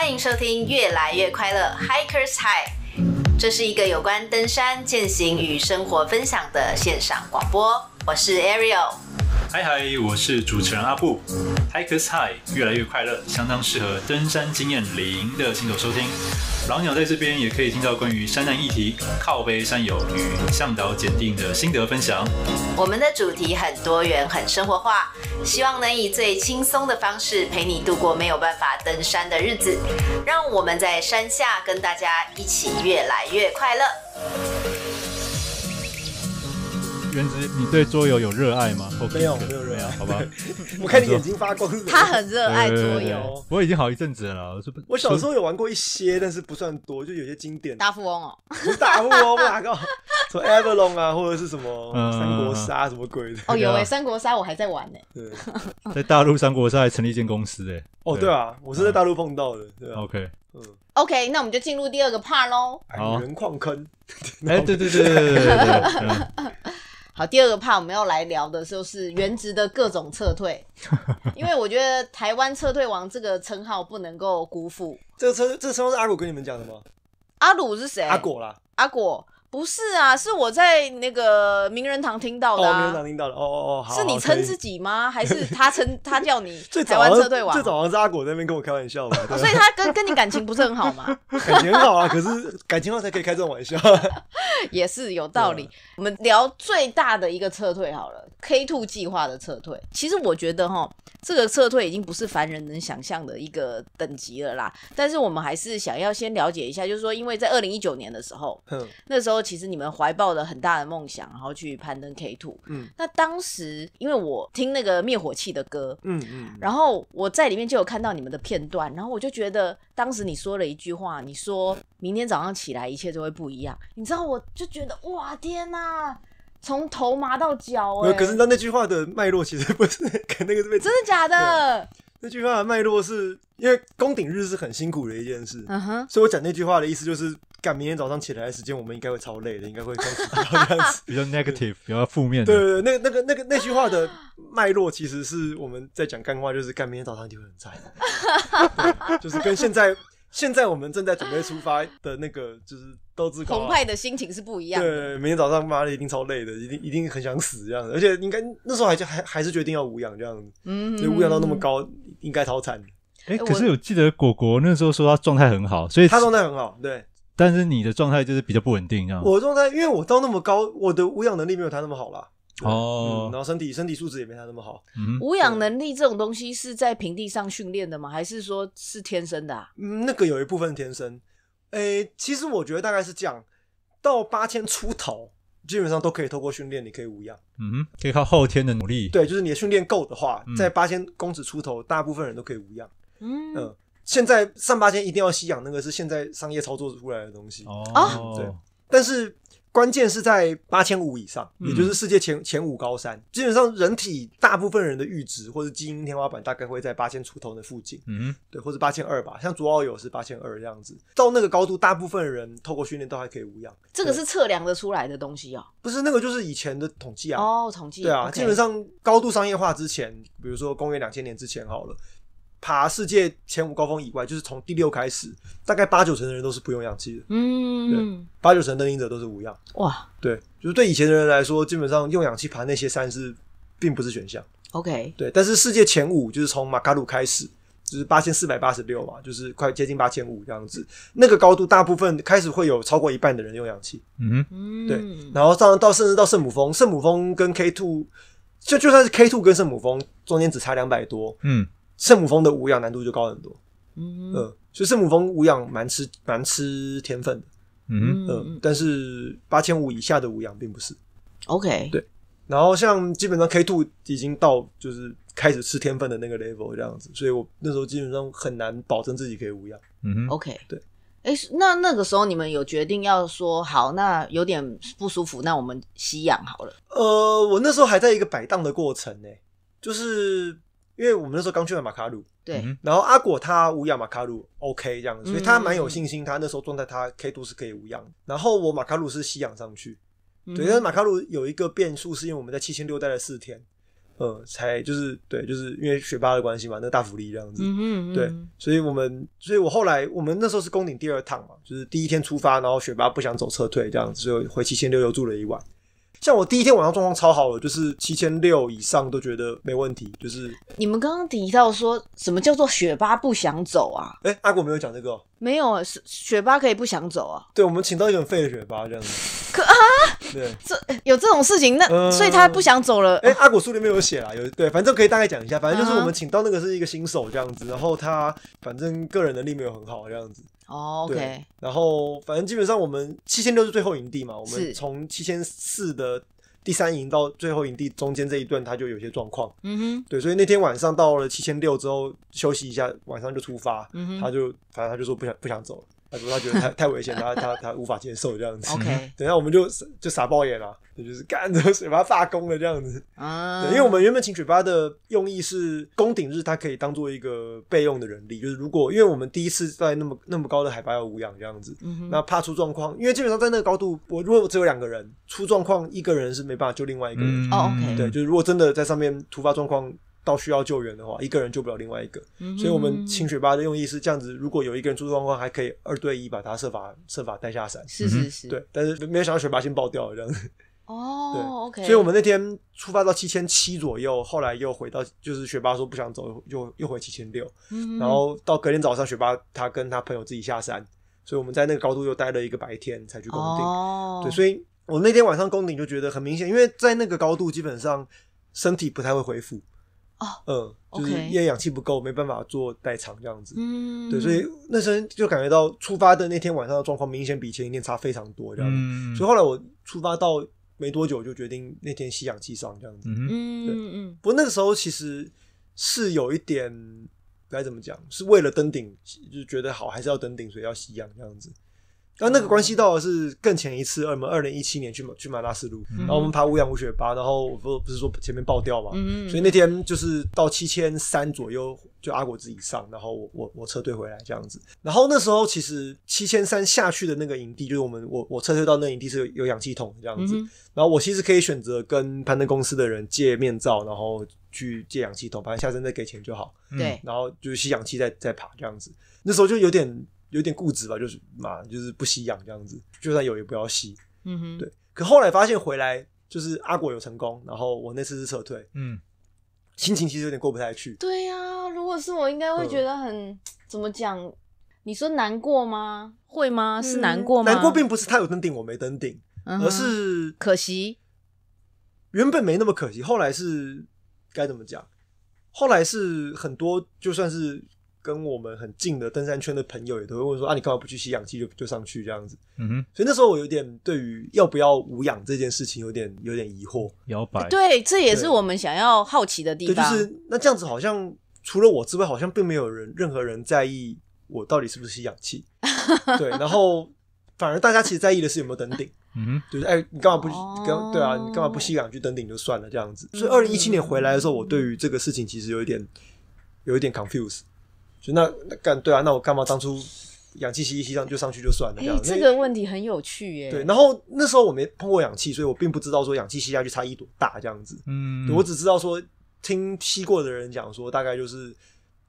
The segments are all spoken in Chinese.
欢迎收听《越来越快乐 Hikers High》，这是一个有关登山、践行与生活分享的线上广播。我是 Ariel。嗨嗨，我是主持人阿布 h i e r s Hi，越来越快乐，相当适合登山经验零的新手收听。老鸟在这边也可以听到关于山难议题、靠背山友与向导鉴定的心得分享。我们的主题很多元，很生活化，希望能以最轻松的方式陪你度过没有办法登山的日子，让我们在山下跟大家一起越来越快乐。原子，你对桌游有热爱吗？我没有热爱好吧。我看你眼睛发光，他很热爱桌游。我已经好一阵子了，我小时候有玩过一些，但是不算多，就有些经典。大富翁哦，大富翁，哪个？说 Avalon 啊，或者是什么三国杀，什么鬼的？哦，有哎，三国杀我还在玩呢。对，在大陆，三国杀还成立一间公司哎。哦，对啊，我是在大陆碰到的。对 OK，嗯。OK，那我们就进入第二个 part 喽。咯。原矿坑。哎，对对对对对。好，第二个怕我们要来聊的就是原职的各种撤退，因为我觉得台湾撤退王这个称号不能够辜负。这个称这个称号是阿鲁跟你们讲的吗？阿鲁是谁？阿果啦，阿果。不是啊，是我在那个名人堂听到的啊，名人堂听到的。哦哦哦，是你称自己吗？还是他称 他叫你台湾车队？王？最早好像是阿果那边跟我开玩笑吧，所以他跟跟你感情不是很好吗？情很好啊，可是感情好才可以开这种玩笑，也是有道理。我们聊最大的一个撤退好了，K Two 计划的撤退，其实我觉得哈，这个撤退已经不是凡人能想象的一个等级了啦。但是我们还是想要先了解一下，就是说，因为在二零一九年的时候，那时候。其实你们怀抱了很大的梦想，然后去攀登 K Two。嗯，那当时因为我听那个灭火器的歌，嗯嗯，然后我在里面就有看到你们的片段，然后我就觉得当时你说了一句话，你说明天早上起来一切就会不一样。你知道，我就觉得哇，天呐，从头麻到脚啊。可是那那句话的脉络其实不是那个是被，真的假的？那句话的脉络是因为攻顶日是很辛苦的一件事，嗯哼。所以我讲那句话的意思就是。赶明天早上起来的时间，我们应该会超累的，应该会这样子 比较 negative，比较负面的。对对对，那那个那个那句话的脉络其实是我们在讲干话，就是干明天早上一定会很惨，就是跟现在现在我们正在准备出发的那个就是斗志澎湃的心情是不一样。的。对，明天早上妈的一定超累的，一定一定很想死这样子，而且应该那时候还就还还是决定要无氧这样子，嗯，就无氧到那么高，应该超惨。哎，可是我记得果果那时候说他状态很好，所以他状态很好，对。但是你的状态就是比较不稳定，这样。我状态，因为我到那么高，我的无氧能力没有他那么好了。哦。然后身体身体素质也没他那么好。嗯。无氧能力这种东西是在平地上训练的吗？还是说是天生的？嗯，那个有一部分天生。诶，其实我觉得大概是这样。到八千出头，基本上都可以透过训练，你可以无氧。嗯。可以靠后天的努力。对，就是你的训练够的话，在八千公尺出头，大部分人都可以无氧。嗯。现在上八千一定要吸氧，那个是现在商业操作出来的东西哦。对，但是关键是在八千五以上，也就是世界前前五高山，基本上人体大部分人的阈值或者基因天花板大概会在八千出头的附近。嗯，对，或者八千二吧，像卓奥友是八千二这样子。到那个高度，大部分人透过训练都还可以无氧。这个是测量的出来的东西哦，不是那个，就是以前的统计啊。哦，统计对啊，基本上高度商业化之前，比如说公元两千年之前好了。爬世界前五高峰以外，就是从第六开始，大概八九成的人都是不用氧气的。嗯，对，八九成登顶者都是无氧。哇，对，就是对以前的人来说，基本上用氧气爬那些山是并不是选项。OK，对，但是世界前五就是从马卡鲁开始，就是八千四百八十六嘛，就是快接近八千五这样子。那个高度，大部分开始会有超过一半的人用氧气。嗯，对，然后上到甚至到圣母峰，圣母峰跟 K Two 就就算是 K Two 跟圣母峰中间只差两百多。嗯。圣母峰的无氧难度就高很多，嗯，所以圣母峰无氧蛮吃蛮吃天分的，嗯嗯，但是八千五以下的无氧并不是，OK，对。然后像基本上 K two 已经到就是开始吃天分的那个 level 这样子，所以我那时候基本上很难保证自己可以无氧，嗯，OK，对。哎，那那个时候你们有决定要说好，那有点不舒服，那我们吸氧好了。呃，我那时候还在一个摆荡的过程呢，就是。因为我们那时候刚去了马卡鲁，对，然后阿果他无氧马卡鲁 OK 这样子，所以他蛮有信心，他那时候状态他 K 度是可以无氧。然后我马卡鲁是吸氧上去，对，因是马卡鲁有一个变数，是因为我们在七千六待了四天，嗯，才就是对，就是因为雪霸的关系嘛，那大福利这样子，嗯对，所以我们，所以我后来我们那时候是攻顶第二趟嘛，就是第一天出发，然后雪霸不想走撤退这样，所以回七千六又住了一晚。像我第一天晚上状况超好了，就是七千六以上都觉得没问题。就是你们刚刚提到说什么叫做雪巴不想走啊？哎，阿果没有讲这个，没有啊，雪雪巴可以不想走啊。对，我们请到一个废的雪巴这样子。可啊。对，这有这种事情，那所以他不想走了。哎，阿果书里面有写啦，有对，反正可以大概讲一下。反正就是我们请到那个是一个新手这样子，然后他反正个人能力没有很好这样子。哦，OK。然后反正基本上我们七千六是最后营地嘛，我们从七千四的第三营到最后营地中间这一段他就有些状况。嗯哼。对，所以那天晚上到了七千六之后休息一下，晚上就出发。嗯哼。他就反正他就说不想不想走了。他说他觉得太 太危险，他他他无法接受这样子。OK，等下我们就就撒爆眼了，就是干着水 巴罢工了这样子啊。因为我们原本请水巴的用意是，攻顶日他可以当做一个备用的人力，就是如果因为我们第一次在那么那么高的海拔要无氧这样子，那怕出状况，因为基本上在那个高度，我如果只有两个人，出状况一个人是没办法救另外一个人哦。OK，对，就是如果真的在上面突发状况。到需要救援的话，一个人救不了另外一个，所以我们清雪吧的用意是这样子：如果有一个人出状况还可以，二对一把他设法设法带下山。是是是，对。但是没有想到学霸先爆掉了人。哦，OK。所以，我们那天出发到七千七左右，后来又回到就是学霸说不想走，又又回七千六。然后到隔天早上，学霸他跟他朋友自己下山，所以我们在那个高度又待了一个白天才去攻顶。哦。对，所以我那天晚上攻顶就觉得很明显，因为在那个高度基本上身体不太会恢复。哦，嗯，就是因为氧气不够，没办法做代偿这样子。嗯，对，所以那时候就感觉到出发的那天晚上的状况明显比前一天差非常多这样子。所以后来我出发到没多久，就决定那天吸氧气上这样子。嗯嗯嗯。不过那个时候其实是有一点该怎么讲，是为了登顶就觉得好，还是要登顶，所以要吸氧这样子。但那个关系到的是更前一次，我们二零一七年去去马拉斯路，然后我们爬无氧无雪巴，然后我不不是说前面爆掉嘛，所以那天就是到七千三左右就阿果自己上，然后我我我撤退回来这样子。然后那时候其实七千三下去的那个营地，就是我们我我撤退到那营地是有氧气桶这样子。然后我其实可以选择跟攀登公司的人借面罩，然后去借氧气桶，反正下身再给钱就好。对，然后就是吸氧气再再爬这样子。那时候就有点。有点固执吧，就是嘛，就是不吸氧这样子，就算有也不要吸。嗯哼，对。可后来发现回来就是阿果有成功，然后我那次是撤退。嗯，心情其实有点过不太去。对呀，如果是我，应该会觉得很怎么讲？你说难过吗？会吗？是难过吗？难过并不是他有登顶，我没登顶，而是可惜。原本没那么可惜，后来是该怎么讲？后来是很多，就算是。跟我们很近的登山圈的朋友也都会问说：“啊，你干嘛不去吸氧气就就上去这样子？”嗯哼。所以那时候我有点对于要不要无氧这件事情有点有点疑惑，摇摆。对，这也是我们想要好奇的地方。对，就是那这样子好像除了我之外，好像并没有人任何人在意我到底是不是吸氧气。对，然后反而大家其实在意的是有没有登顶。嗯哼。就是哎，你干嘛不跟？对啊，你干嘛不吸氧气登顶就算了这样子？所以二零一七年回来的时候，我对于这个事情其实有一点有一点 confuse。就那干对啊，那我干嘛当初氧气吸一吸上就上去就算了？哎，这个问题很有趣耶。对，然后那时候我没碰过氧气，所以我并不知道说氧气吸下去差异多大这样子。嗯，我只知道说听吸过的人讲说，大概就是。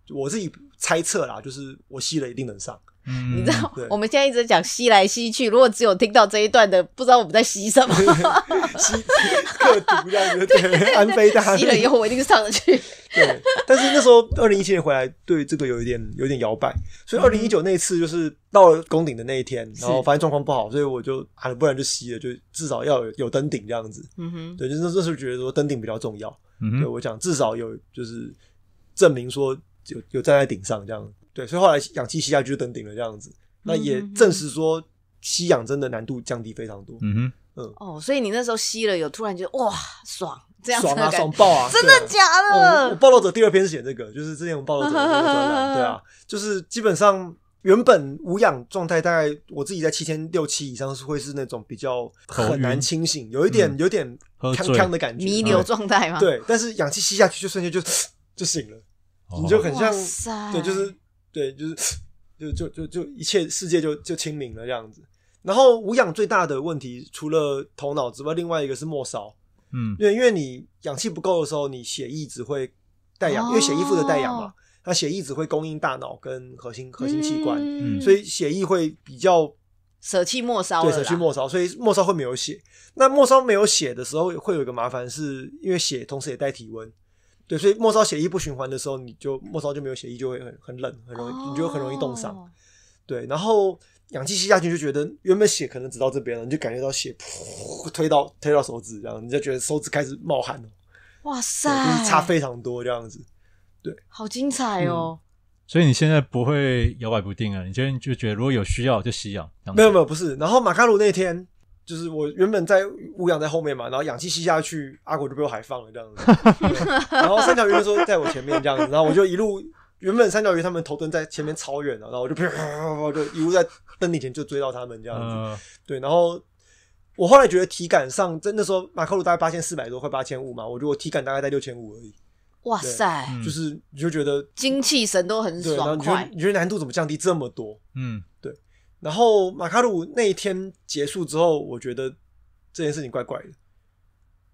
我自己猜测啦，就是我吸了一定能上。你知道我们现在一直讲吸来吸去，如果只有听到这一段的，不知道我们在吸什么。吸各毒这样子，对。安飞，吸了以后我一定上得去。对。但是那时候二零一七年回来，对这个有一点有点摇摆，所以二零一九那次就是到了宫顶的那一天，然后发现状况不好，所以我就啊，不然就吸了，就至少要有登顶这样子。嗯哼。对，就是那时候觉得说登顶比较重要。嗯哼。对我讲，至少有就是证明说。有有站在顶上这样，对，所以后来氧气吸下去就登顶了这样子。那也证实说吸氧真的难度降低非常多。嗯哼，嗯。哦，所以你那时候吸了，有突然就哇爽这样爽啊，爽爆啊！真的假的？我暴露者第二篇是写这个，就是之前我们暴露者那个专栏，对啊，就是基本上原本无氧状态，大概我自己在七千六七以上是会是那种比较很难清醒，有一点有点呛呛的感觉，弥留状态嘛。对，但是氧气吸下去就瞬间就 就醒了。你就很像，对，就是，对，就是，就就就就一切世界就就清明了这样子。然后无氧最大的问题，除了头脑之外，另外一个是末梢，嗯，因为因为你氧气不够的时候，你血液只会带氧，因为血液负责带氧嘛。那血液只会供应大脑跟核心核心器官，所以血液会比较舍弃末梢，对，舍弃末梢，所以末梢会没有血。那末梢没有血的时候，会有一个麻烦，是因为血同时也带体温。对，所以末梢血液不循环的时候，你就末梢就没有血液，就会很很冷，很容易你就很容易冻伤。对，然后氧气吸下去就觉得原本血可能只到这边了，你就感觉到血噗推到推到手指，然后你就觉得手指开始冒汗了。哇塞，差非常多这样子。对，好精彩哦。所以你现在不会摇摆不定啊？你现在就觉得如果有需要就吸氧？没有没有，不是。然后马卡鲁那天。就是我原本在乌氧在后面嘛，然后氧气吸下去，阿果就被我海放了这样子。然后三条鱼就说在我前面这样子，然后我就一路原本三条鱼他们头灯在前面超远的，然后我就啪啪啪就一路在灯顶前就追到他们这样子。对，然后我后来觉得体感上，真的时候马克鲁大概八千四百多，快八千五嘛，我觉得我体感大概在六千五而已。哇塞，就是你就觉得精气神都很爽，你觉得你觉得难度怎么降低这么多？嗯。然后马卡鲁那一天结束之后，我觉得这件事情怪怪的。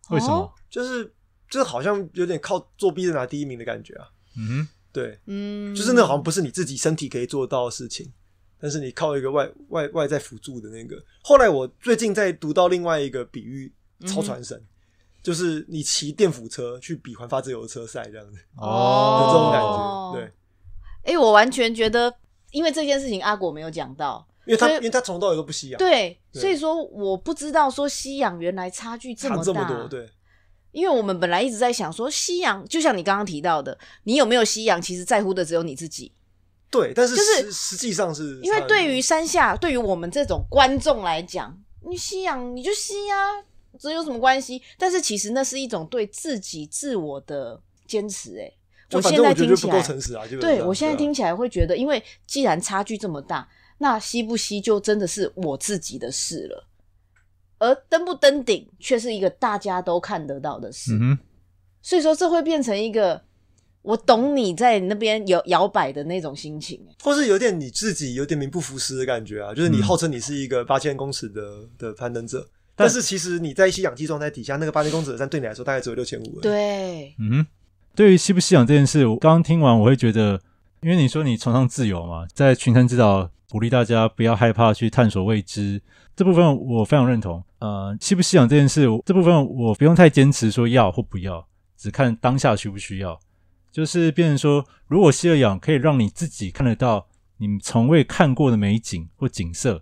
为什么？就是就是好像有点靠作弊的拿第一名的感觉啊。嗯对，嗯，就是那好像不是你自己身体可以做到的事情，但是你靠一个外外外在辅助的那个。后来我最近在读到另外一个比喻，超传神，就是你骑电辅车去比环法自由车赛这样子哦的这种感觉。对，哎，我完全觉得，因为这件事情阿果没有讲到。因为他因为他从头到尾都不吸氧，对，所以说我不知道说吸氧原来差距这么大这么多，对。因为我们本来一直在想说吸氧，就像你刚刚提到的，你有没有吸氧，其实在乎的只有你自己。对，但是就是实际上是，因为对于山下对于我们这种观众来讲，你吸氧你就吸呀，这有什么关系？但是其实那是一种对自己自我的坚持，哎，我现在听起来不够诚实啊，对，我现在听起来会觉得，因为既然差距这么大。那吸不吸就真的是我自己的事了，而登不登顶却是一个大家都看得到的事，所以说这会变成一个我懂你在那边摇摇摆的那种心情，或是有点你自己有点名不符实的感觉啊，就是你号称你是一个八千公尺的的攀登者，但是其实你在吸氧气状态底下，那个八千公尺的山对你来说大概只有六千五。对，嗯，对于吸不吸氧这件事，我刚刚听完我会觉得，因为你说你崇尚自由嘛，在群山之岛。鼓励大家不要害怕去探索未知，这部分我非常认同。呃，吸不吸氧这件事，这部分我不用太坚持说要或不要，只看当下需不需要。就是变成说，如果吸了氧可以让你自己看得到你从未看过的美景或景色，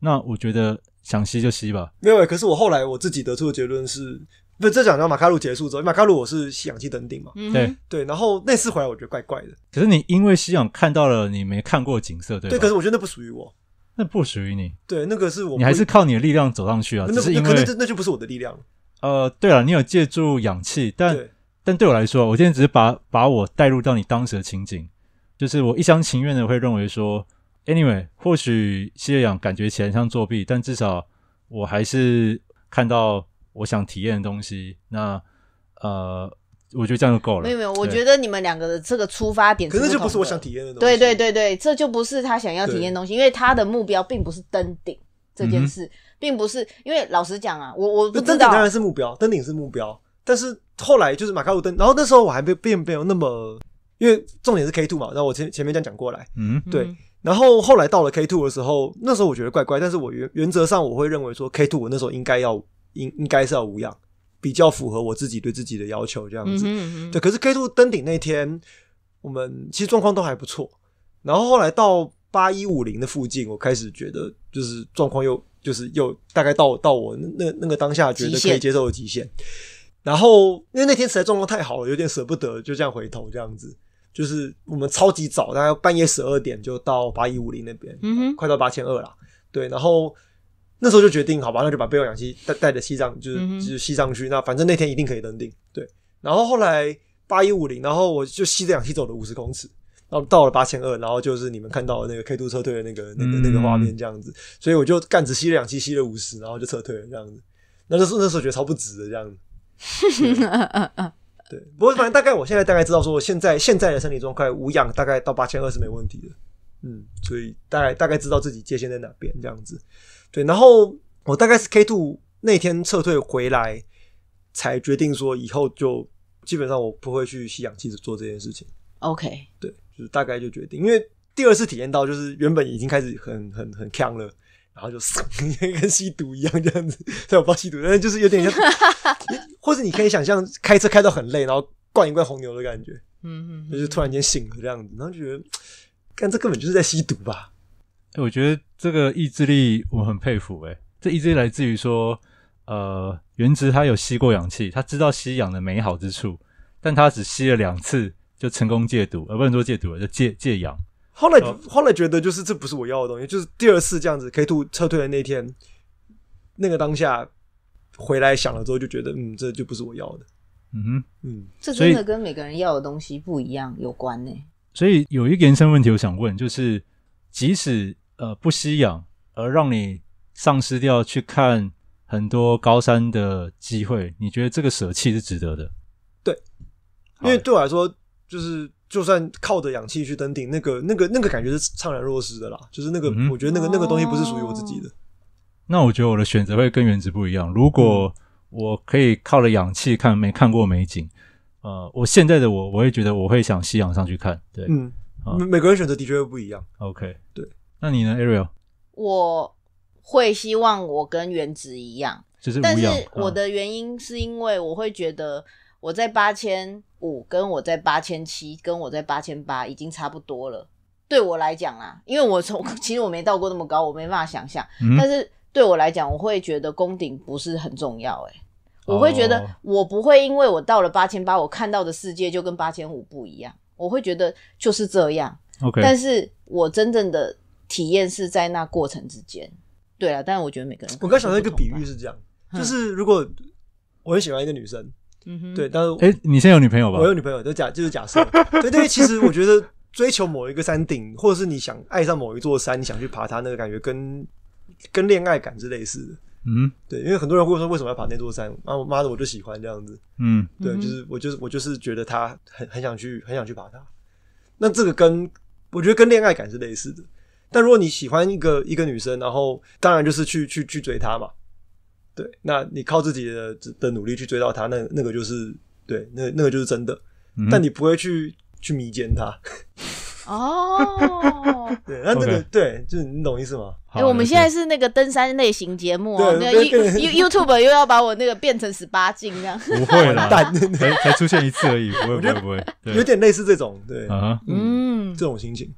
那我觉得想吸就吸吧。没有，可是我后来我自己得出的结论是。不是这讲到马卡鲁结束之后，马卡鲁我是吸氧气登顶嘛？对对，然后那次回来我觉得怪怪的。可是你因为吸氧看到了你没看过的景色，对对？可是我觉得那不属于我，那不属于你。对，那个是我。你还是靠你的力量走上去啊？那是因那那就不是我的力量呃，对了，你有借助氧气，但但对我来说，我今天只是把把我带入到你当时的情景，就是我一厢情愿的会认为说，anyway，或许吸氧感觉起来像作弊，但至少我还是看到。我想体验的东西，那呃，我觉得这样就够了。没有没有，我觉得你们两个的这个出发点，可能就不是我想体验的东西。对对对对，这就不是他想要体验的东西，因为他的目标并不是登顶这件事，并不是。因为老实讲啊，我我不知道，当然是目标登顶是目标，但是后来就是马卡鲁登，然后那时候我还并并没有那么，因为重点是 K two 嘛，然后我前前面这样讲过来，嗯，对。然后后来到了 K two 的时候，那时候我觉得怪怪，但是我原原则上我会认为说 K two 我那时候应该要。应应该是要无氧，比较符合我自己对自己的要求这样子。对，可是 K two 登顶那天，我们其实状况都还不错。然后后来到八一五零的附近，我开始觉得就是状况又就是又大概到到我那那个当下觉得可以接受的极限。然后因为那天实在状况太好了，有点舍不得就这样回头这样子。就是我们超级早，大概半夜十二点就到八一五零那边，嗯哼，快到八千二了。对，然后。那时候就决定，好吧，那就把备用氧气带带着西藏，就是就是西藏去。那反正那天一定可以登顶。对，然后后来八一五零，然后我就吸着氧气走了五十公尺，然后到了八千二，然后就是你们看到那个 K two 撤退的那个那个那个画面这样子。所以我就干只吸了氧气，吸了五十，然后就撤退了这样子。那那时候那时候觉得超不值的这样子。对，不过反正大概我现在大概知道说，我现在现在的身体状况无氧，大概到八千二是没问题的。嗯，所以大概大概知道自己界限在哪边这样子。对，然后我大概是 K two 那天撤退回来，才决定说以后就基本上我不会去吸氧气做这件事情。OK，对，就是大概就决定，因为第二次体验到就是原本已经开始很很很呛了，然后就跟吸毒一样这样子，所以我不吸毒，但是就是有点像，或者你可以想象开车开到很累，然后灌一灌红牛的感觉，嗯，嗯，就是突然间醒了这样子，然后就觉得，看这根本就是在吸毒吧。我觉得这个意志力，我很佩服。哎，这意志力来自于说，呃，原子他有吸过氧气，他知道吸氧的美好之处，但他只吸了两次就成功戒毒，而不能说戒毒了就戒戒氧。后来后来觉得就是这不是我要的东西，就是第二次这样子，K two 撤退的那天，那个当下回来想了之后，就觉得嗯，这就不是我要的。嗯哼，嗯，这真的跟每个人要的东西不一样有关呢。所以有一个延伸问题，我想问，就是即使。呃，不吸氧而让你丧失掉去看很多高山的机会，你觉得这个舍弃是值得的？对，因为对我来说，就是就算靠着氧气去登顶，那个、那个、那个感觉是怅然若失的啦。就是那个，我觉得那个那个东西不是属于我自己的。那我觉得我的选择会跟原子不一样。如果我可以靠着氧气看没看过美景，呃，我现在的我，我会觉得我会想吸氧上去看。对，嗯，每每个人选择的确会不一样。OK，对。那你呢，Ariel？我会希望我跟原子一样，但是我的原因是因为我会觉得我在八千五跟我在八千七跟我在八千八已经差不多了。对我来讲啦，因为我从 其实我没到过那么高，我没办法想象。但是对我来讲，我会觉得攻顶不是很重要。哎，我会觉得我不会因为我到了八千八，我看到的世界就跟八千五不一样。我会觉得就是这样。OK，但是我真正的。体验是在那过程之间，对啊，但是我觉得每个人。我刚想到一个比喻是这样，就是如果我很喜欢一个女生，嗯哼，对，但是哎，你现在有女朋友吧？我有女朋友，就假就是假设，对对，其实我觉得追求某一个山顶，或者是你想爱上某一座山，你想去爬它，那个感觉跟跟恋爱感是类似的，嗯，对，因为很多人会说为什么要爬那座山？啊，妈的，我就喜欢这样子，嗯，对，就是我就是我就是觉得他很很想去，很想去爬它。那这个跟我觉得跟恋爱感是类似的。但如果你喜欢一个一个女生，然后当然就是去去去追她嘛，对，那你靠自己的的努力去追到她，那那个就是对，那那个就是真的。但你不会去去迷奸她哦。对，那那个对，就是你懂意思吗？我们现在是那个登山类型节目啊，那优 YouTube 又要把我那个变成十八禁这样，不会啦，但才出现一次而已，不会不会不会，有点类似这种对啊，嗯，这种心情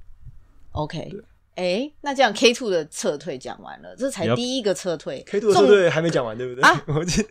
，OK。哎，那这样 K two 的撤退讲完了，这才第一个撤退。K two 的撤退还没讲完，对不对？啊，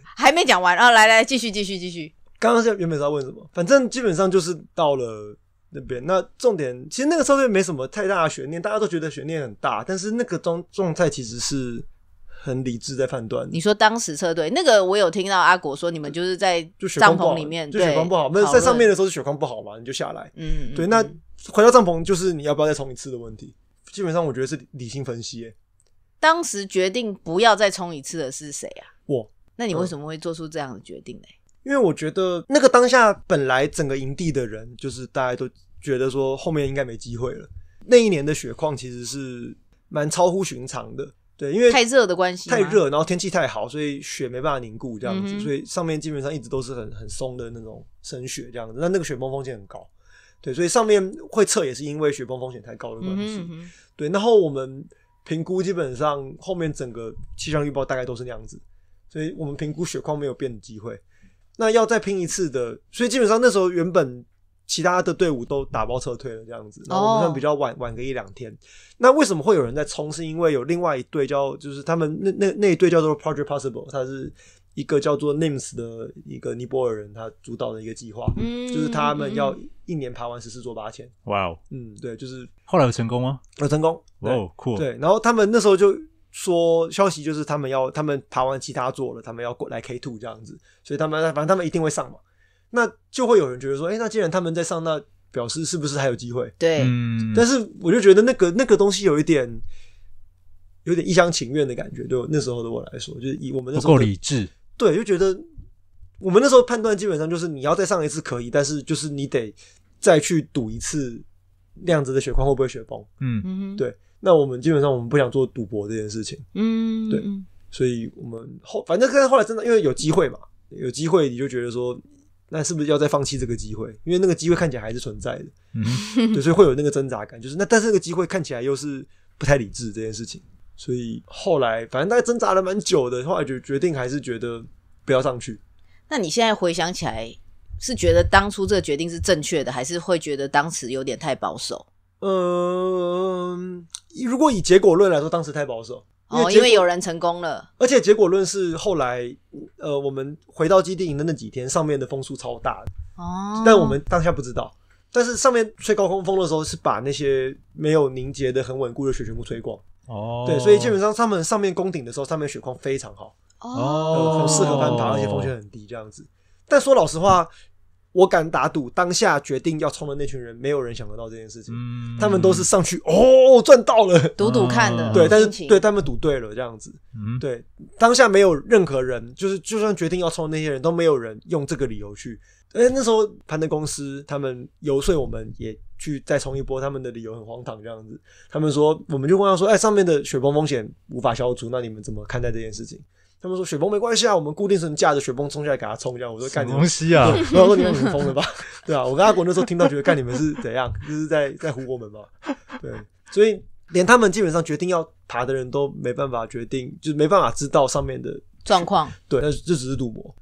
还没讲完啊！来来来，继续继续继续。刚刚是原本是要问什么？反正基本上就是到了那边。那重点其实那个撤退没什么太大的悬念，大家都觉得悬念很大，但是那个状状态其实是很理智在判断。你说当时撤退那个，我有听到阿果说，你们就是在就帐篷里面，就血光不好。那在上面的时候是血况不好嘛？你就下来。嗯，对。那回到帐篷就是你要不要再冲一次的问题。基本上我觉得是理性分析诶。当时决定不要再冲一次的是谁啊？我。那你为什么会做出这样的决定呢？因为我觉得那个当下本来整个营地的人就是大家都觉得说后面应该没机会了。那一年的雪况其实是蛮超乎寻常的，对，因为太热的关系，太热，然后天气太好，所以雪没办法凝固这样子，所以上面基本上一直都是很很松的那种深雪这样子，那那个雪崩风险很高。对，所以上面会测也是因为雪崩风险太高的关系。对，然后我们评估，基本上后面整个气象预报大概都是那样子，所以我们评估雪况没有变的机会。那要再拼一次的，所以基本上那时候原本其他的队伍都打包撤退了这样子，那我们比较晚晚个一两天。那为什么会有人在冲？是因为有另外一队叫就是他们那那那一对叫做 Project Possible，他是。一个叫做 Names 的一个尼泊尔人，他主导的一个计划，就是他们要一年爬完十四座八千。哇哦，嗯，对，就是后来有成功吗？有成功，哇哦，酷。对，然后他们那时候就说消息，就是他们要他们爬完其他座了，他们要过来 K Two 这样子，所以他们反正他们一定会上嘛。那就会有人觉得说，哎，那既然他们在上，那表示是不是还有机会？对。但是我就觉得那个那个东西有一点有点一厢情愿的感觉，对我那时候的我来说，就是以我们不够理智。对，就觉得我们那时候判断基本上就是你要再上一次可以，但是就是你得再去赌一次那样子的血矿会不会血崩？嗯，对。那我们基本上我们不想做赌博这件事情。嗯，对。所以我们后反正跟后来真的，因为有机会嘛，有机会你就觉得说，那是不是要再放弃这个机会？因为那个机会看起来还是存在的。嗯，对，所以会有那个挣扎感，就是那但是那个机会看起来又是不太理智这件事情。所以后来，反正大概挣扎了蛮久的，后来决决定还是觉得不要上去。那你现在回想起来，是觉得当初这个决定是正确的，还是会觉得当时有点太保守？嗯，如果以结果论来说，当时太保守，哦，因为有人成功了。而且结果论是后来，呃，我们回到基地营的那几天，上面的风速超大哦，但我们当下不知道。但是上面吹高空风的时候，是把那些没有凝结的、很稳固的雪全部吹光。哦，对，所以基本上他们上面攻顶的时候，上面雪况非常好，哦，很适合攀爬，而且风险很低这样子。但说老实话，我敢打赌，当下决定要冲的那群人，没有人想得到这件事情。嗯，他们都是上去哦，赚到了，赌赌看的，对，但是对他们赌对了这样子。嗯，对，当下没有任何人，就是就算决定要冲那些人都没有人用这个理由去。哎，那时候攀登公司他们游说我们，也去再冲一波。他们的理由很荒唐，这样子。他们说，我们就问他说：“哎，上面的雪崩风险无法消除，那你们怎么看待这件事情？”他们说：“雪崩没关系啊，我们固定是架着雪崩冲下来给他冲下。我说：“干你东西啊！我说你们疯了吧？对啊，我跟阿国那时候听到觉得干你们是怎样，就是在在唬我们嘛？对，所以连他们基本上决定要爬的人都没办法决定，就是没办法知道上面的状况。对，但是这只是赌博。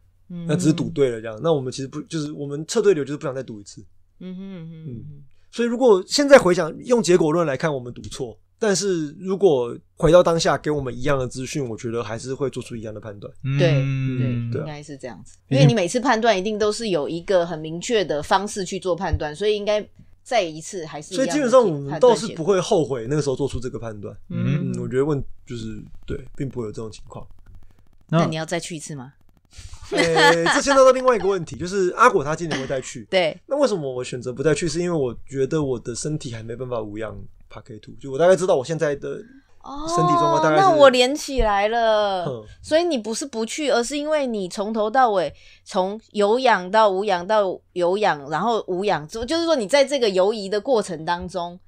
那只是赌对了，这样。那我们其实不就是我们撤退流，就是不想再赌一次。嗯嗯嗯。所以如果现在回想，用结果论来看，我们赌错。但是如果回到当下，给我们一样的资讯，我觉得还是会做出一样的判断。对对对，应该是这样子。因为你每次判断一定都是有一个很明确的方式去做判断，所以应该再一次还是。所以基本上我们倒是不会后悔那个时候做出这个判断。嗯，我觉得问就是对，并不会有这种情况。那你要再去一次吗？呃，这牵涉到另外一个问题，就是阿果他今年会再去。对，那为什么我选择不再去？是因为我觉得我的身体还没办法无氧爬 K two，就我大概知道我现在的身体状况。那我连起来了，所以你不是不去，而是因为你从头到尾，从有氧到无氧到有氧，然后无氧，就是说你在这个游移的过程当中，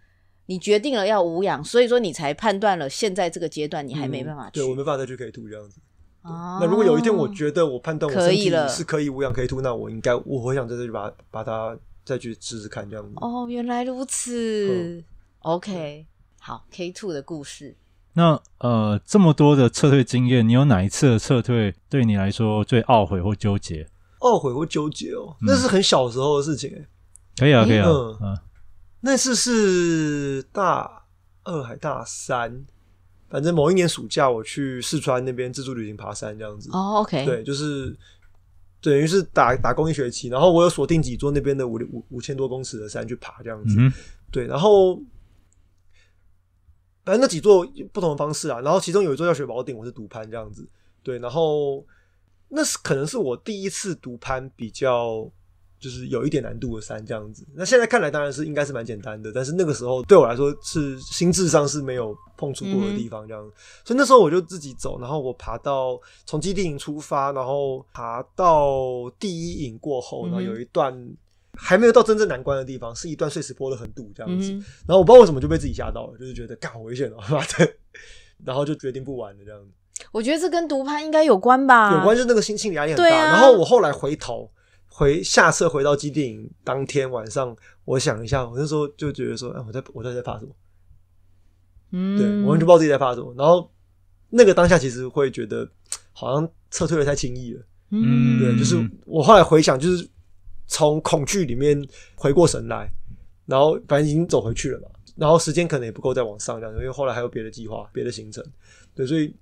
你决定了要无氧，所以说你才判断了现在这个阶段你还没办法去，我没办法再去 K 图这样子。那如果有一天我觉得我判断我身体是可以无氧 K two，那我应该我会想在这里把把它再去试试看这样。哦，原来如此。OK，好，K two 的故事。那呃，这么多的撤退经验，你有哪一次的撤退对你来说最懊悔或纠结？懊悔或纠结哦，那是很小时候的事情可以啊，可以啊，嗯，那次是大二还大三。反正某一年暑假，我去四川那边自助旅行爬山这样子。哦，OK。对，就是等于是打打工一学期，然后我有锁定几座那边的五五五千多公尺的山去爬这样子。嗯，对。然后，反正那几座不同的方式啊，然后其中有一座叫雪宝顶，我是独攀这样子。对，然后那是可能是我第一次独攀比较就是有一点难度的山这样子。那现在看来当然是应该是蛮简单的，但是那个时候对我来说是心智上是没有。碰触过的地方，这样，所以那时候我就自己走，然后我爬到从基地营出发，然后爬到第一营过后，后有一段还没有到真正难关的地方，是一段碎石坡的很堵，这样子。然后我不知道为什么就被自己吓到了，就是觉得干好危险哦，对。然后就决定不玩了，这样子。我觉得这跟毒攀应该有关吧，有关就是那个心理压力很大。然后我后来回头回下次回到基地营当天晚上，我想一下，我那时候就觉得说，哎，我在我在在怕什么。对，完全不知道自己在怕什么。然后那个当下其实会觉得，好像撤退的太轻易了。嗯，对，就是我后来回想，就是从恐惧里面回过神来，然后反正已经走回去了嘛。然后时间可能也不够再往上这样，因为后来还有别的计划、别的行程。对，所以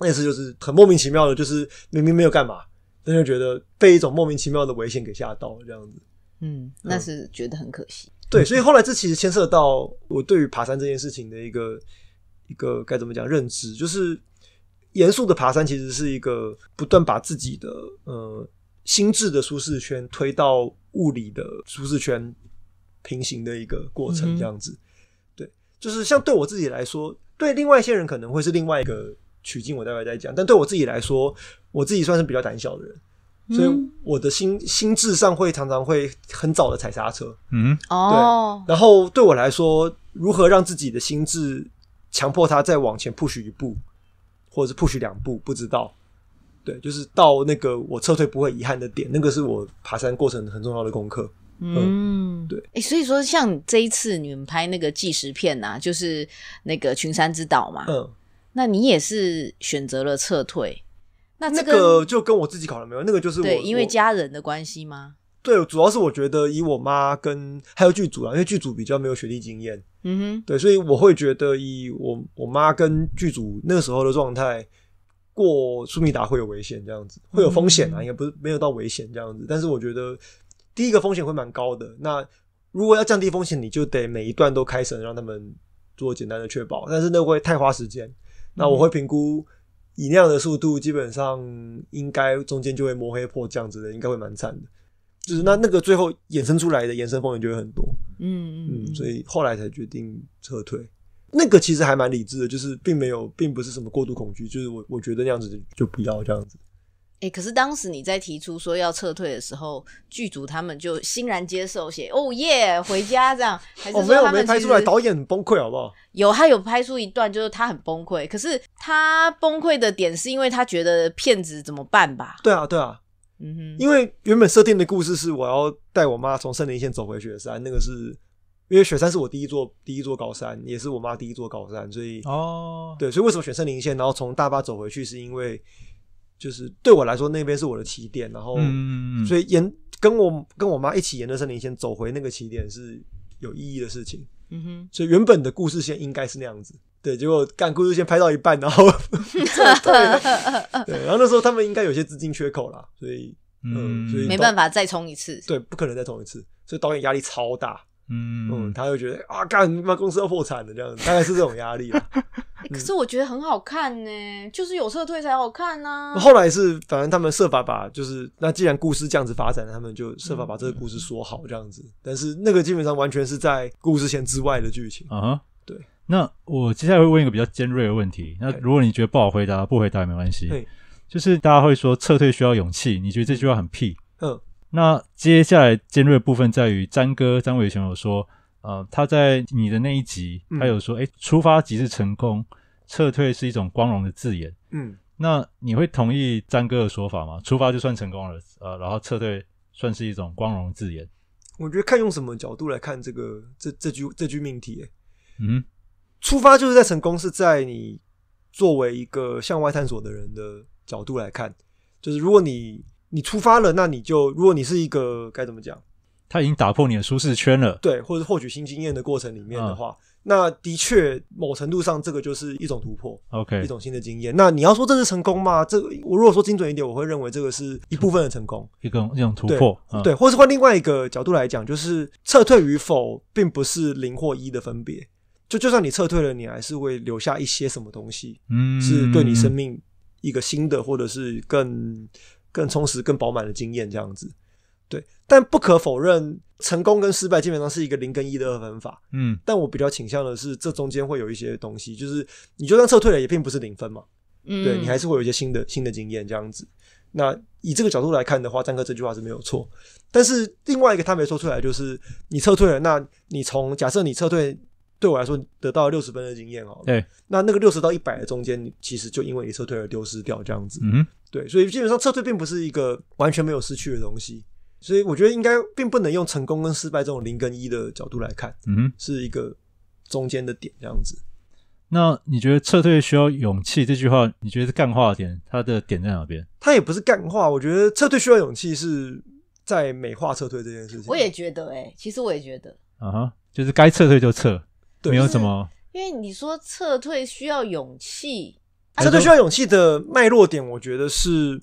那次就是很莫名其妙的，就是明明没有干嘛，但就觉得被一种莫名其妙的危险给吓到了这样子。嗯，那是觉得很可惜。对，所以后来这其实牵涉到我对于爬山这件事情的一个一个该怎么讲认知，就是严肃的爬山其实是一个不断把自己的呃心智的舒适圈推到物理的舒适圈平行的一个过程这样子。对，就是像对我自己来说，对另外一些人可能会是另外一个取径，我待会再讲。但对我自己来说，我自己算是比较胆小的人。所以我的心心智上会常常会很早的踩刹车，嗯，哦，然后对我来说，如何让自己的心智强迫他再往前 push 一步，或者是 push 两步，不知道，对，就是到那个我撤退不会遗憾的点，那个是我爬山过程很重要的功课，嗯，对，哎，所以说像这一次你们拍那个纪实片啊，就是那个群山之岛嘛，嗯，那你也是选择了撤退。那这个就跟我自己考了没有？那个就是对，因为家人的关系吗？对，主要是我觉得以我妈跟还有剧组啊，因为剧组比较没有学历经验，嗯哼，对，所以我会觉得以我我妈跟剧组那个时候的状态过苏密达会有危险，这样子会有风险啊，应该不是没有到危险这样子，但是我觉得第一个风险会蛮高的。那如果要降低风险，你就得每一段都开审，让他们做简单的确保，但是那会太花时间。那我会评估。以那样的速度，基本上应该中间就会磨黑破这样子的，应该会蛮惨的。就是那那个最后衍生出来的衍生风险就会很多，嗯嗯，所以后来才决定撤退。那个其实还蛮理智的，就是并没有，并不是什么过度恐惧，就是我我觉得那样子就不要这样子。哎，可是当时你在提出说要撤退的时候，剧组他们就欣然接受，写“哦耶，回家”这样，还是没有没有拍出来，导演很崩溃好不好？有，他有拍出一段，就是他很崩溃。可是他崩溃的点是因为他觉得骗子怎么办吧？对啊，对啊，嗯哼，因为原本设定的故事是我要带我妈从圣林线走回雪山，那个是因为雪山是我第一座第一座高山，也是我妈第一座高山，所以哦，对，所以为什么选圣林线，然后从大巴走回去，是因为。就是对我来说，那边是我的起点，然后，所以沿跟我跟我妈一起沿着森林先走回那个起点是有意义的事情。嗯哼，所以原本的故事线应该是那样子，对。结果干故事线拍到一半，然后，对，然后那时候他们应该有些资金缺口啦，所以，嗯，所以没办法再冲一次，对，不可能再冲一次，所以导演压力超大。嗯他就觉得啊，干，你们公司要破产了这样子，大概是这种压力吧。可是我觉得很好看呢，就是有撤退才好看呢。后来是，反正他们设法把，就是那既然故事这样子发展，他们就设法把这个故事说好这样子。但是那个基本上完全是在故事线之外的剧情啊。对。那我接下来会问一个比较尖锐的问题。那如果你觉得不好回答，不回答也没关系。就是大家会说撤退需要勇气，你觉得这句话很屁？嗯。那接下来尖锐部分在于詹哥张伟雄有说，呃，他在你的那一集，他有说，哎，出发即是成功，撤退是一种光荣的字眼。嗯，那你会同意詹哥的说法吗？出发就算成功了，呃，然后撤退算是一种光荣字眼？我觉得看用什么角度来看这个，这这句这句命题，嗯，出发就是在成功，是在你作为一个向外探索的人的角度来看，就是如果你。你出发了，那你就，如果你是一个该怎么讲，他已经打破你的舒适圈了，对，或者获取新经验的过程里面的话，那的确某程度上这个就是一种突破，OK，一种新的经验。那你要说这是成功吗？这我如果说精准一点，我会认为这个是一部分的成功，一个一种突破，对，或者是换另外一个角度来讲，就是撤退与否并不是零或一的分别。就就算你撤退了，你还是会留下一些什么东西，嗯，是对你生命一个新的或者是更。更充实、更饱满的经验，这样子，对。但不可否认，成功跟失败基本上是一个零跟一的二分法。嗯，但我比较倾向的是，这中间会有一些东西，就是你就算撤退了，也并不是零分嘛。嗯，对你还是会有一些新的新的经验，这样子。那以这个角度来看的话，战哥这句话是没有错。但是另外一个他没说出来，就是你撤退了，那你从假设你撤退。对我来说，得到六十分的经验哦。对，那那个六十到一百的中间，其实就因为你撤退而丢失掉这样子。嗯，对，所以基本上撤退并不是一个完全没有失去的东西，所以我觉得应该并不能用成功跟失败这种零跟一的角度来看。嗯，是一个中间的点这样子。那你觉得撤退需要勇气这句话，你觉得是干话点它的点在哪边？它也不是干话，我觉得撤退需要勇气是在美化撤退这件事情。我也觉得，哎，其实我也觉得啊，就是该撤退就撤。没有什么，因为你说撤退需要勇气，撤退需要勇气的脉络点，我觉得是，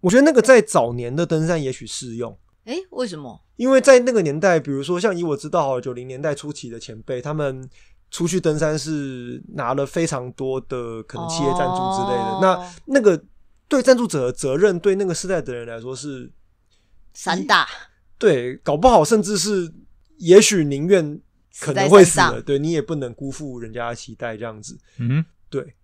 我觉得那个在早年的登山也许适用。哎，为什么？因为在那个年代，比如说像以我知道九零年代初期的前辈，他们出去登山是拿了非常多的可能企业赞助之类的，那那个对赞助者的责任，对那个时代的人来说是三大，对，搞不好甚至是也许宁愿。可能会死了，对你也不能辜负人家的期待这样子。嗯，对。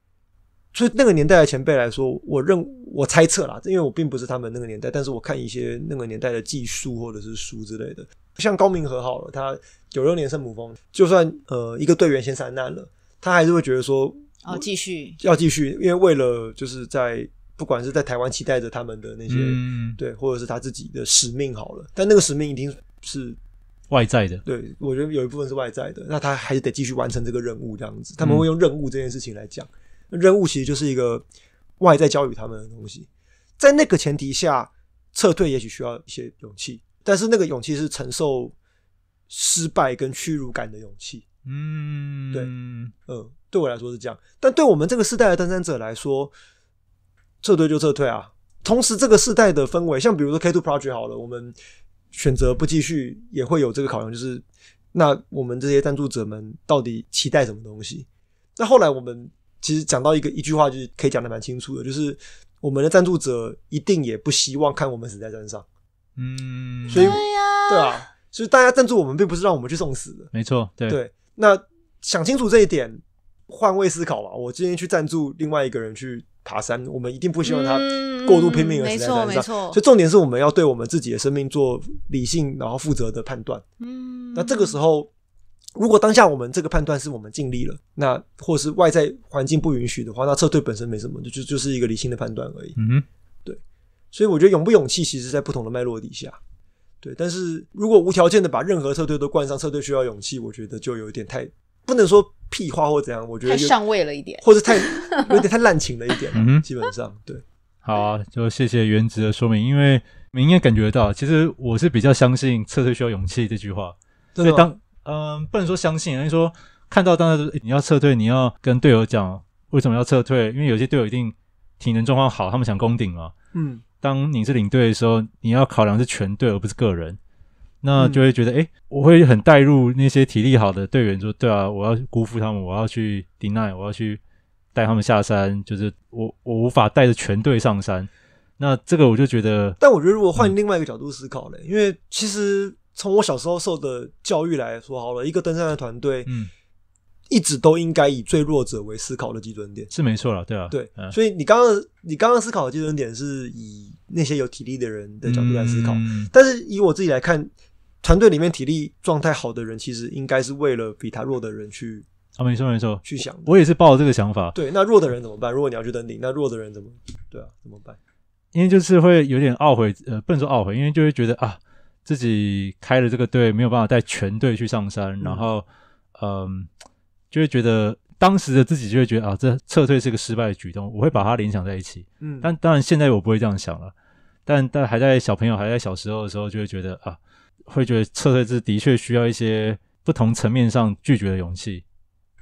所以那个年代的前辈来说，我认我猜测啦，因为我并不是他们那个年代，但是我看一些那个年代的技术或者是书之类的，像高明和好了，他九六年圣母峰，就算呃一个队员先散难了，他还是会觉得说哦继续要继续，因为为了就是在不管是在台湾期待着他们的那些嗯对，或者是他自己的使命好了，但那个使命一定是。外在的，对，我觉得有一部分是外在的，那他还是得继续完成这个任务，这样子，他们会用任务这件事情来讲，任务其实就是一个外在教育他们的东西，在那个前提下，撤退也许需要一些勇气，但是那个勇气是承受失败跟屈辱感的勇气，嗯，对，嗯，对我来说是这样，但对我们这个时代的登山者来说，撤退就撤退啊，同时这个时代的氛围，像比如说 K Two Project 好了，我们。选择不继续也会有这个考量，就是那我们这些赞助者们到底期待什么东西？那后来我们其实讲到一个一句话，就是可以讲的蛮清楚的，就是我们的赞助者一定也不希望看我们死在山上，嗯，所以对呀，对啊，所以大家赞助我们并不是让我们去送死的，没错，对，那想清楚这一点，换位思考吧。我今天去赞助另外一个人去。爬山，我们一定不希望他过度拼命的死在山上。所以重点是我们要对我们自己的生命做理性然后负责的判断。嗯，那这个时候，如果当下我们这个判断是我们尽力了，那或是外在环境不允许的话，那撤退本身没什么，就就是一个理性的判断而已。嗯，对。所以我觉得勇不勇气，其实在不同的脉络底下，对。但是如果无条件的把任何撤退都冠上撤退需要勇气，我觉得就有点太。不能说屁话或怎样，我觉得太上位了一点，或者太 有点太滥情了一点。嗯，基本上对。好，就谢谢原职的说明，因为你应该感觉得到，其实我是比较相信撤退需要勇气这句话。所以当嗯，不能说相信，而是说看到，当然你要撤退，你要跟队友讲为什么要撤退，因为有些队友一定体能状况好，他们想攻顶嘛。嗯，当你是领队的时候，你要考量是全队而不是个人。那就会觉得，哎，我会很带入那些体力好的队员，说对啊，我要辜负他们，我要去 n 耐，我要去带他们下山，就是我我无法带着全队上山。那这个我就觉得，但我觉得如果换另外一个角度思考嘞，因为其实从我小时候受的教育来说，好了，一个登山的团队，嗯，一直都应该以最弱者为思考的基准点，是没错啦，对啊，对，所以你刚刚你刚刚思考的基准点是以那些有体力的人的角度来思考，但是以我自己来看。团队里面体力状态好的人，其实应该是为了比他弱的人去啊，没错没错，去想。我也是抱着这个想法。对，那弱的人怎么办？如果你要去登顶，那弱的人怎么？对啊，怎么办？因为就是会有点懊悔，呃，不能说懊悔，因为就会觉得啊，自己开了这个队没有办法带全队去上山，然后，嗯，就会觉得当时的自己就会觉得啊，这撤退是个失败的举动。我会把它联想在一起，嗯，但当然现在我不会这样想了，但但还在小朋友还在小时候的时候，就会觉得啊。会觉得撤退是的确需要一些不同层面上拒绝的勇气。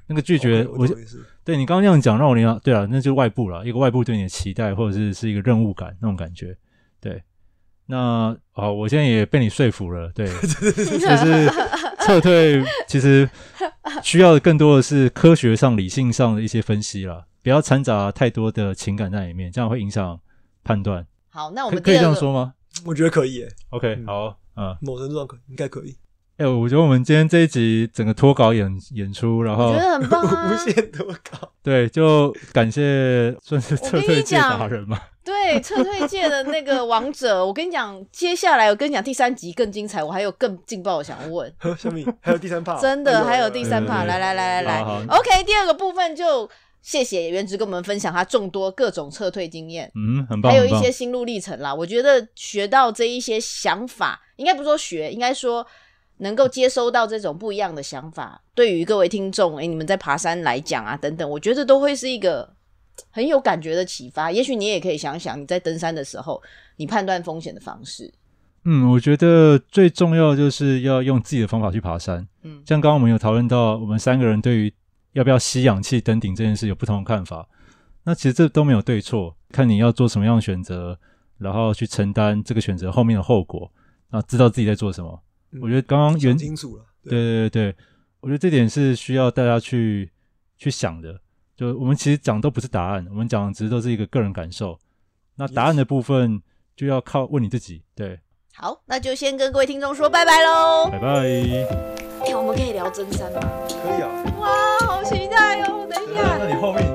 那个拒绝，我对你刚刚那样讲，让我联对啊，那就外部了一个外部对你的期待，或者是是一个任务感那种感觉。对，那好，我现在也被你说服了。对，就是撤退，其实需要更多的是科学上、理性上的一些分析了，不要掺杂太多的情感在里面，这样会影响判断。好，那我们可以这样说吗？我觉得可以。OK，好。啊，某人状可应该可以。哎，我觉得我们今天这一集整个脱稿演演出，然后我觉得很棒，无限脱稿。对，就感谢算是撤退界达人嘛。对，撤退界的那个王者，我跟你讲，接下来我跟你讲第三集更精彩，我还有更劲爆的想问。小 米还有第三趴，真的还有第三趴，来来来来来，OK，第二个部分就。谢谢原职跟我们分享他众多各种撤退经验，嗯，很棒，还有一些心路历程啦。我觉得学到这一些想法，应该不说学，应该说能够接收到这种不一样的想法，对于各位听众，哎，你们在爬山来讲啊等等，我觉得都会是一个很有感觉的启发。也许你也可以想想你在登山的时候，你判断风险的方式。嗯，我觉得最重要的就是要用自己的方法去爬山。嗯，像刚刚我们有讨论到，我们三个人对于。要不要吸氧气登顶这件事有不同的看法，那其实这都没有对错，看你要做什么样的选择，然后去承担这个选择后面的后果，那知道自己在做什么。我觉得刚刚原清楚了，对对对对，我觉得这点是需要大家去去想的。就我们其实讲都不是答案，我们讲的只是都是一个个人感受。那答案的部分就要靠问你自己。对，好，那就先跟各位听众说拜拜喽，拜拜。哎，我们可以聊真三吗？可以啊，哇。期待哦，等一下。